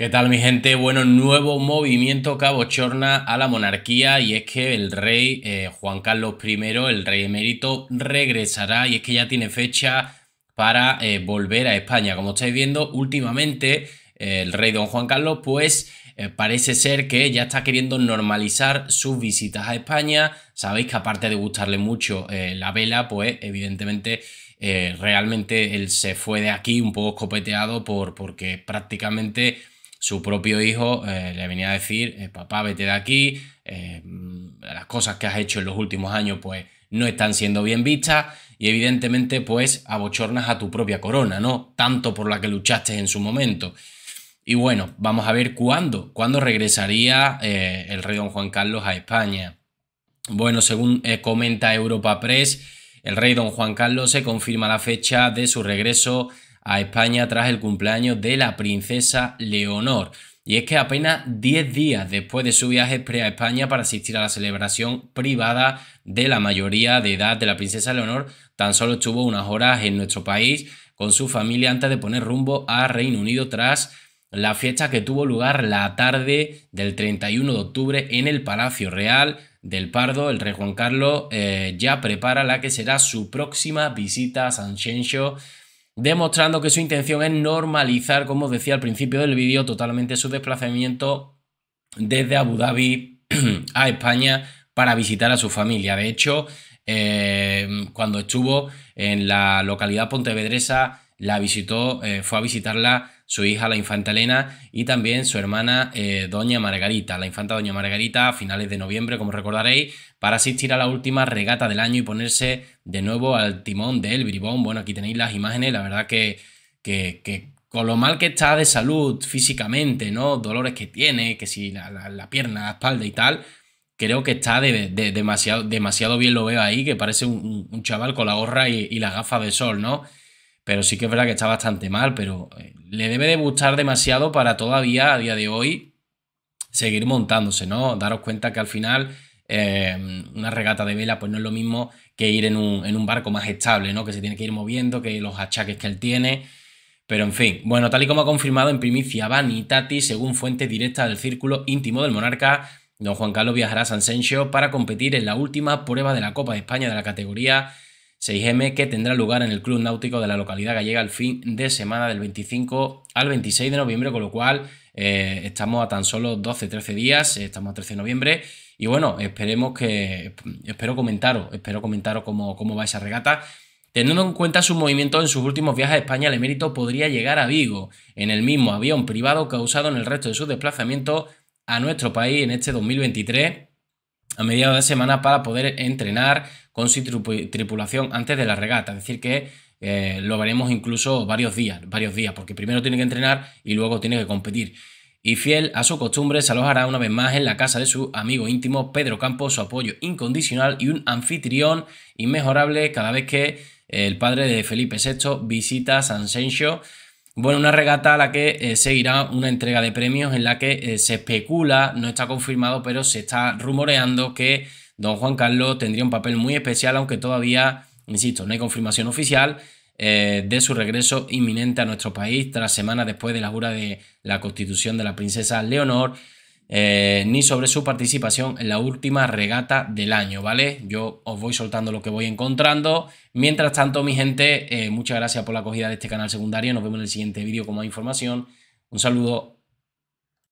¿Qué tal mi gente? Bueno, nuevo movimiento cabochorna a la monarquía y es que el rey eh, Juan Carlos I, el rey emérito, regresará y es que ya tiene fecha para eh, volver a España. Como estáis viendo, últimamente eh, el rey don Juan Carlos pues parece ser que ya está queriendo normalizar sus visitas a España. Sabéis que aparte de gustarle mucho la vela, pues evidentemente... realmente él se fue de aquí un poco escopeteado por, porque prácticamente su propio hijo eh, le venía a decir, eh, papá, vete de aquí, eh, mm, las cosas que has hecho en los últimos años pues no están siendo bien vistas y evidentemente pues abochornas a tu propia corona, ¿no? Tanto por la que luchaste en su momento. Y bueno, vamos a ver cuándo, cuándo regresaría el rey don Juan Carlos a España. Bueno, según comenta Europa Press, el rey don Juan Carlos se confirma la fecha de su regreso a España tras el cumpleaños de la princesa Leonor. Y es que apenas 10 días después de su viaje pre a España para asistir a la celebración privada de la mayoría de edad de la princesa Leonor, tan solo estuvo unas horas en nuestro país con su familia antes de poner rumbo a Reino Unido tras la fiesta que tuvo lugar la tarde del 31 de octubre en el Palacio Real del Pardo. El rey Juan Carlos eh, ya prepara la que será su próxima visita a San demostrando que su intención es normalizar, como decía al principio del vídeo, totalmente su desplazamiento desde Abu Dhabi a España para visitar a su familia. De hecho, eh, cuando estuvo en la localidad pontevedresa la visitó, eh, fue a visitarla su hija, la infanta Elena, y también su hermana, eh, doña Margarita, la infanta doña Margarita, a finales de noviembre, como recordaréis, para asistir a la última regata del año y ponerse de nuevo al timón del bribón. Bueno, aquí tenéis las imágenes, la verdad que, que, con lo mal que está de salud físicamente, ¿no? Dolores que tiene, que si la, pierna, la espalda y tal, creo que está de, demasiado, demasiado bien lo veo ahí, que parece un, chaval con la gorra y, y gafa de sol, ¿no? Pero sí que es verdad que está bastante mal, pero eh, le debe de gustar demasiado para todavía a día de hoy seguir montándose, ¿no? Daros cuenta que al final em, una regata de vela pues no es lo mismo que ir en un, en un barco más estable, ¿no? Que se tiene que ir moviendo, que los achaques que él tiene, pero en fin, bueno, tal y como ha confirmado en primicia Vanitati, según fuente directa del círculo íntimo del monarca, don Juan Carlos viajará a San Sencio para competir en la última prueba de la Copa de España de la categoría 6M que tendrá lugar en el Club Náutico de la localidad gallega el fin de semana del 25 al 26 de noviembre, con lo cual eh, estamos a tan solo 12-13 días, eh, estamos a 13 de noviembre. Y bueno, esperemos que. Espero comentaros, espero comentaros cómo, cómo va esa regata. Teniendo en cuenta sus movimientos en sus últimos viajes a España, el emérito podría llegar a Vigo en el mismo avión privado causado en el resto de sus desplazamientos a nuestro país en este 2023 a mediados de semana para poder entrenar con su tripulación antes de la regata. Es decir, que eh, lo veremos incluso varios días, varios días, porque primero tiene que entrenar y luego tiene que competir. Y fiel a su costumbre, se alojará una vez más en la casa de su amigo íntimo Pedro Campos, su apoyo incondicional y un anfitrión inmejorable cada vez que el padre de Felipe VI visita San Sencio bueno, una regata a la que eh, seguirá una entrega de premios en la que eh, se especula, no está confirmado, pero se está rumoreando que don Juan Carlos tendría un papel muy especial, aunque todavía, insisto, no hay confirmación oficial eh, de su regreso inminente a nuestro país tras semanas después de la jura de la constitución de la princesa Leonor. Eh, ni sobre su participación en la última regata del año, ¿vale? Yo os voy soltando lo que voy encontrando. Mientras tanto, mi gente, eh, muchas gracias por la acogida de este canal secundario. Nos vemos en el siguiente vídeo con más información. Un saludo.